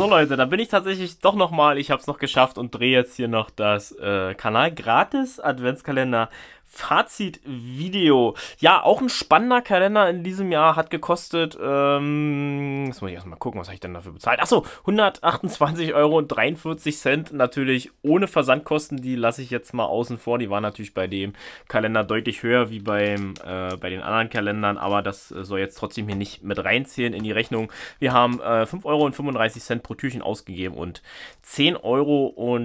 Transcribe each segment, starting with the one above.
So Leute, da bin ich tatsächlich doch nochmal, ich habe es noch geschafft und drehe jetzt hier noch das äh, Kanal Gratis Adventskalender Fazit-Video. Ja, auch ein spannender Kalender in diesem Jahr hat gekostet, ähm, jetzt muss ich erstmal gucken, was habe ich denn dafür bezahlt? Achso, 128,43 Euro, natürlich ohne Versandkosten, die lasse ich jetzt mal außen vor, die waren natürlich bei dem Kalender deutlich höher wie beim, äh, bei den anderen Kalendern, aber das äh, soll jetzt trotzdem hier nicht mit reinzählen in die Rechnung. Wir haben äh, 5,35 Euro pro Türchen ausgegeben und 10,09 Euro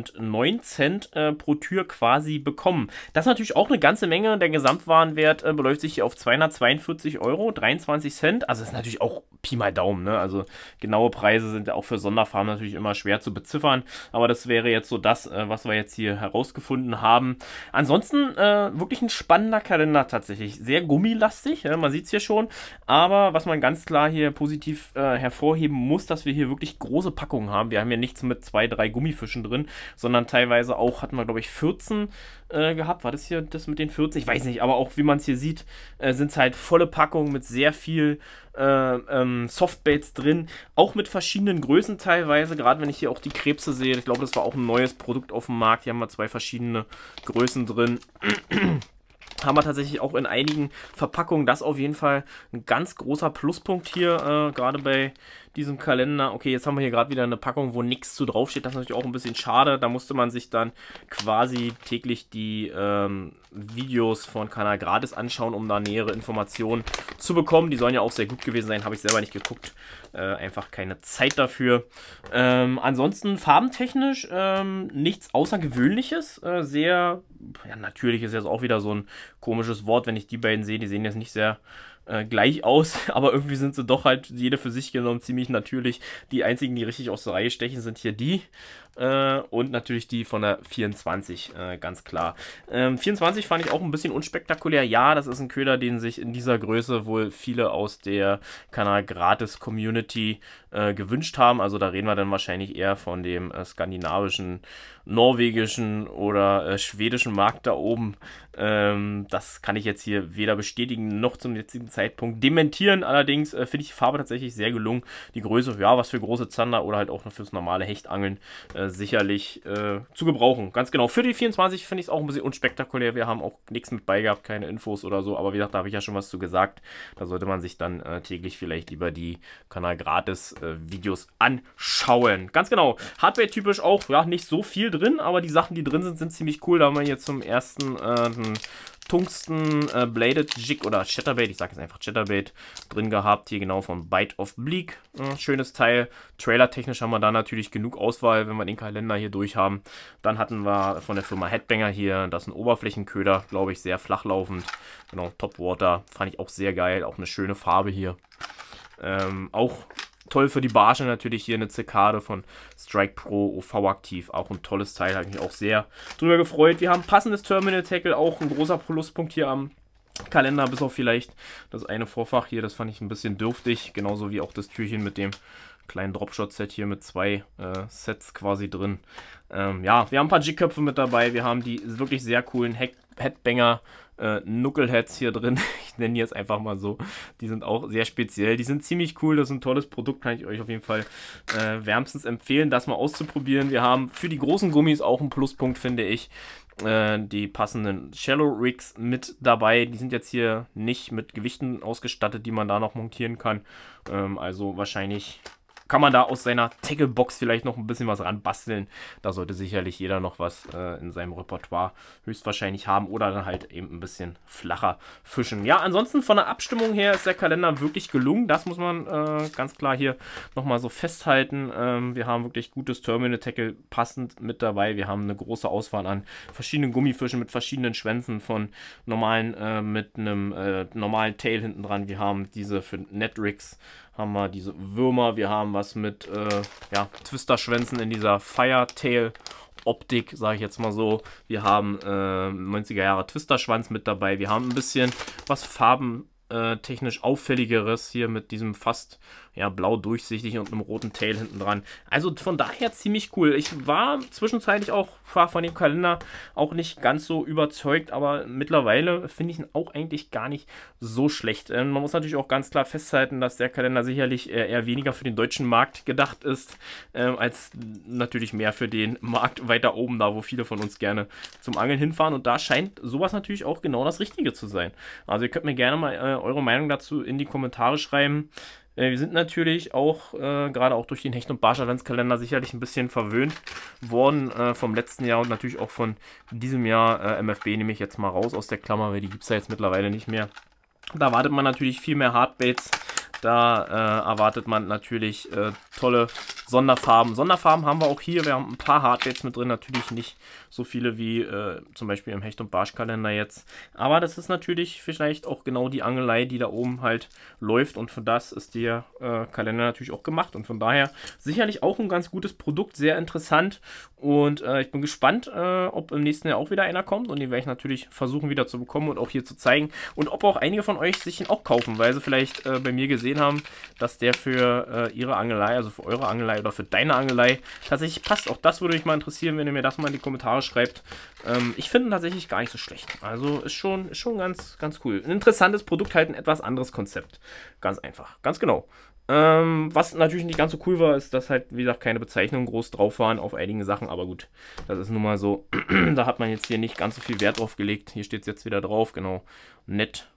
äh, pro Tür quasi bekommen. Das ist natürlich auch eine ganz ganze Menge. der Gesamtwarenwert äh, beläuft sich hier auf 242 Euro, 23 Cent. Also ist natürlich auch Pi mal Daumen. Ne? Also genaue Preise sind ja auch für Sonderfarben natürlich immer schwer zu beziffern. Aber das wäre jetzt so das, äh, was wir jetzt hier herausgefunden haben. Ansonsten äh, wirklich ein spannender Kalender tatsächlich. Sehr gummilastig, ja? man sieht es hier schon. Aber was man ganz klar hier positiv äh, hervorheben muss, dass wir hier wirklich große Packungen haben. Wir haben ja nichts mit zwei, drei Gummifischen drin, sondern teilweise auch hatten wir, glaube ich, 14 äh, gehabt. War das hier das mit den 40? Ich weiß nicht, aber auch wie man es hier sieht, äh, sind es halt volle Packungen mit sehr viel äh, ähm, Softbaits drin. Auch mit verschiedenen Größen teilweise. Gerade wenn ich hier auch die Krebse sehe. Ich glaube, das war auch ein neues Produkt auf dem Markt. Hier haben wir zwei verschiedene Größen drin. haben wir tatsächlich auch in einigen Verpackungen. Das auf jeden Fall ein ganz großer Pluspunkt hier, äh, gerade bei diesem Kalender. Okay, jetzt haben wir hier gerade wieder eine Packung, wo nichts zu draufsteht. Das ist natürlich auch ein bisschen schade. Da musste man sich dann quasi täglich die ähm, Videos von Kanal Gratis anschauen, um da nähere Informationen zu bekommen. Die sollen ja auch sehr gut gewesen sein, habe ich selber nicht geguckt. Äh, einfach keine Zeit dafür. Ähm, ansonsten farbentechnisch ähm, nichts Außergewöhnliches. Äh, sehr, ja, natürlich ist jetzt auch wieder so ein komisches Wort, wenn ich die beiden sehe. Die sehen jetzt nicht sehr äh, gleich aus, aber irgendwie sind sie doch halt jede für sich genommen ziemlich natürlich. Die einzigen, die richtig aus der Reihe stechen, sind hier die. Äh, und natürlich die von der 24, äh, ganz klar. Ähm, 24 fand ich auch ein bisschen unspektakulär. Ja, das ist ein Köder, den sich in dieser Größe wohl viele aus der Kanal Gratis Community äh, gewünscht haben. Also da reden wir dann wahrscheinlich eher von dem äh, skandinavischen, norwegischen oder äh, schwedischen Markt da oben. Ähm, das kann ich jetzt hier weder bestätigen noch zum jetzigen Zeitpunkt dementieren. Allerdings äh, finde ich die Farbe tatsächlich sehr gelungen. Die Größe, ja, was für große Zander oder halt auch nur fürs normale Hechtangeln äh, sicherlich äh, zu gebrauchen. Ganz genau. Für die 24 finde ich es auch ein bisschen unspektakulär. Wir haben auch nichts mit bei keine Infos oder so. Aber wie gesagt, da habe ich ja schon was zu gesagt. Da sollte man sich dann äh, täglich vielleicht lieber die Kanal Gratis äh, Videos anschauen. Ganz genau. Hardware-typisch auch, ja, nicht so viel drin, aber die Sachen, die drin sind, sind ziemlich cool. Da haben wir hier zum ersten äh, hm, Tungsten äh, Bladed Jig oder Chatterbait, ich sage jetzt einfach Chatterbait, drin gehabt. Hier genau von Bite of Bleak. Ein hm, schönes Teil. Trailer-technisch haben wir da natürlich genug Auswahl, wenn wir den Kalender hier durch haben. Dann hatten wir von der Firma Headbanger hier, das ist ein Oberflächenköder, glaube ich, sehr flachlaufend. Genau, Topwater, fand ich auch sehr geil. Auch eine schöne Farbe hier. Ähm, auch Toll für die Barsche natürlich hier eine Zikade von Strike Pro OV aktiv. Auch ein tolles Teil, habe ich mich auch sehr drüber gefreut. Wir haben passendes Terminal Tackle, auch ein großer Pluspunkt hier am Kalender, bis auf vielleicht das eine Vorfach hier. Das fand ich ein bisschen dürftig, genauso wie auch das Türchen mit dem kleinen Dropshot-Set hier mit zwei äh, Sets quasi drin. Ähm, ja, wir haben ein paar G-Köpfe mit dabei. Wir haben die wirklich sehr coolen Hack Headbanger äh, Knuckleheads hier drin. Ich nenne die jetzt einfach mal so. Die sind auch sehr speziell. Die sind ziemlich cool. Das ist ein tolles Produkt. Kann ich euch auf jeden Fall äh, wärmstens empfehlen, das mal auszuprobieren. Wir haben für die großen Gummis auch einen Pluspunkt, finde ich. Äh, die passenden Shallow Rigs mit dabei. Die sind jetzt hier nicht mit Gewichten ausgestattet, die man da noch montieren kann. Ähm, also wahrscheinlich kann man da aus seiner Tacklebox vielleicht noch ein bisschen was ranbasteln. Da sollte sicherlich jeder noch was äh, in seinem Repertoire höchstwahrscheinlich haben oder dann halt eben ein bisschen flacher fischen. Ja, ansonsten von der Abstimmung her ist der Kalender wirklich gelungen. Das muss man äh, ganz klar hier nochmal so festhalten. Ähm, wir haben wirklich gutes Terminal-Tackle passend mit dabei. Wir haben eine große Auswahl an verschiedenen Gummifischen mit verschiedenen Schwänzen von normalen, äh, mit einem äh, normalen Tail hinten dran. Wir haben diese für Netrix haben wir diese Würmer, wir haben was mit äh, ja, Twisterschwänzen in dieser Firetail. Optik, sage ich jetzt mal so. Wir haben äh, 90er Jahre Twisterschwanz mit dabei. Wir haben ein bisschen was farbentechnisch äh, auffälligeres hier mit diesem fast ja, blau durchsichtig und einem roten Tail hinten dran. Also von daher ziemlich cool. Ich war zwischenzeitlich auch von dem Kalender auch nicht ganz so überzeugt, aber mittlerweile finde ich ihn auch eigentlich gar nicht so schlecht. Ähm, man muss natürlich auch ganz klar festhalten, dass der Kalender sicherlich äh, eher weniger für den deutschen Markt gedacht ist, ähm, als natürlich mehr für den Markt weiter oben da, wo viele von uns gerne zum Angeln hinfahren. Und da scheint sowas natürlich auch genau das Richtige zu sein. Also ihr könnt mir gerne mal äh, eure Meinung dazu in die Kommentare schreiben. Äh, wir sind natürlich auch, äh, gerade auch durch den Hecht- und Barsch-Adventskalender, sicherlich ein bisschen verwöhnt worden äh, vom letzten Jahr und natürlich auch von diesem Jahr. Äh, MFB nehme ich jetzt mal raus aus der Klammer, weil die gibt es ja jetzt mittlerweile nicht mehr. Da wartet man natürlich viel mehr Hardbaits da äh, erwartet man natürlich äh, tolle Sonderfarben. Sonderfarben haben wir auch hier. Wir haben ein paar Harddates mit drin. Natürlich nicht so viele wie äh, zum Beispiel im Hecht- und Barschkalender jetzt. Aber das ist natürlich vielleicht auch genau die Angelei, die da oben halt läuft. Und für das ist der äh, Kalender natürlich auch gemacht. Und von daher sicherlich auch ein ganz gutes Produkt. Sehr interessant. Und äh, ich bin gespannt, äh, ob im nächsten Jahr auch wieder einer kommt. Und den werde ich natürlich versuchen wieder zu bekommen und auch hier zu zeigen. Und ob auch einige von euch sich ihn auch kaufen, weil sie vielleicht bei mir gesehen gesehen haben, dass der für äh, ihre Angelei, also für eure Angelei oder für deine Angelei tatsächlich passt. Auch das würde mich mal interessieren, wenn ihr mir das mal in die Kommentare schreibt. Ähm, ich finde ihn tatsächlich gar nicht so schlecht. Also ist schon, ist schon ganz, ganz cool. Ein interessantes Produkt, halt ein etwas anderes Konzept. Ganz einfach, ganz genau. Ähm, was natürlich nicht ganz so cool war, ist, dass halt, wie gesagt, keine Bezeichnungen groß drauf waren auf einigen Sachen, aber gut, das ist nun mal so. da hat man jetzt hier nicht ganz so viel Wert drauf gelegt. Hier steht es jetzt wieder drauf, genau. Nett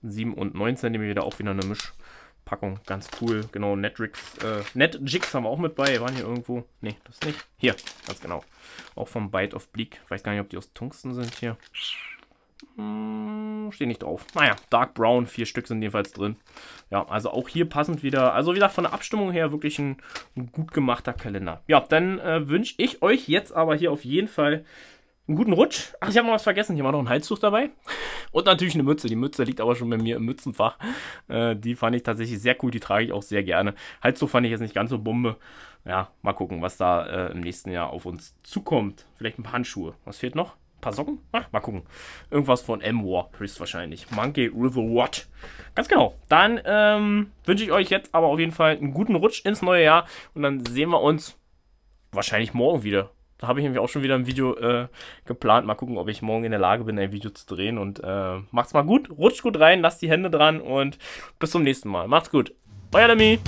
7 und 9 cm, auch wieder eine Mischung. Packung. Ganz cool. Genau, Netrix. Äh, Netjix haben wir auch mit bei. Waren hier irgendwo? Ne, das nicht. Hier, ganz genau. Auch vom Bite of Bleak. Weiß gar nicht, ob die aus Tungsten sind hier. Hm, steht nicht drauf. Naja, Dark Brown, vier Stück sind jedenfalls drin. Ja, also auch hier passend wieder. Also wieder von der Abstimmung her wirklich ein, ein gut gemachter Kalender. Ja, dann äh, wünsche ich euch jetzt aber hier auf jeden Fall einen guten Rutsch. Ach, ich habe mal was vergessen. Hier war noch ein Halstuch dabei. Und natürlich eine Mütze. Die Mütze liegt aber schon bei mir im Mützenfach. Äh, die fand ich tatsächlich sehr cool. Die trage ich auch sehr gerne. Halstuch fand ich jetzt nicht ganz so Bombe. Ja, mal gucken, was da äh, im nächsten Jahr auf uns zukommt. Vielleicht ein paar Handschuhe. Was fehlt noch? Ein paar Socken? Ach, mal gucken. Irgendwas von M-War höchstwahrscheinlich. Monkey River Watt. Ganz genau. Dann ähm, wünsche ich euch jetzt aber auf jeden Fall einen guten Rutsch ins neue Jahr. Und dann sehen wir uns wahrscheinlich morgen wieder da habe ich nämlich auch schon wieder ein Video äh, geplant. Mal gucken, ob ich morgen in der Lage bin, ein Video zu drehen. Und äh, macht's mal gut, rutscht gut rein, lasst die Hände dran und bis zum nächsten Mal. Macht's gut. Euer Lemmy.